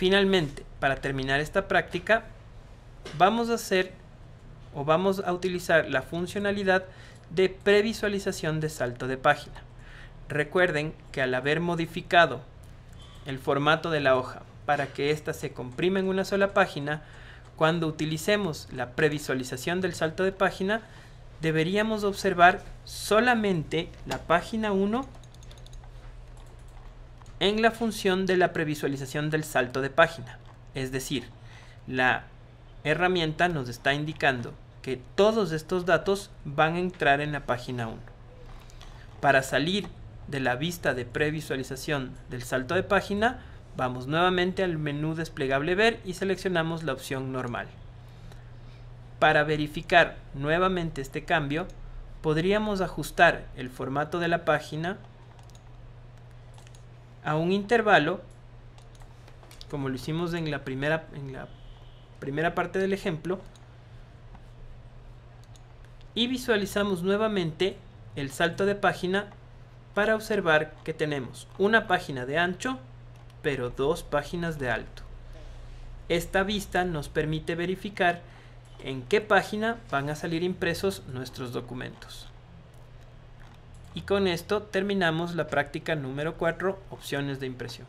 Finalmente, para terminar esta práctica, vamos a hacer o vamos a utilizar la funcionalidad de previsualización de salto de página. Recuerden que al haber modificado el formato de la hoja para que ésta se comprima en una sola página, cuando utilicemos la previsualización del salto de página, deberíamos observar solamente la página 1 en la función de la previsualización del salto de página. Es decir, la herramienta nos está indicando que todos estos datos van a entrar en la página 1. Para salir de la vista de previsualización del salto de página, vamos nuevamente al menú desplegable ver y seleccionamos la opción normal. Para verificar nuevamente este cambio, podríamos ajustar el formato de la página a un intervalo, como lo hicimos en la primera, en la primera parte del ejemplo, y visualizamos nuevamente el salto de página para observar que tenemos una página de ancho pero dos páginas de alto. Esta vista nos permite verificar en qué página van a salir impresos nuestros documentos. Y con esto terminamos la práctica número 4, opciones de impresión.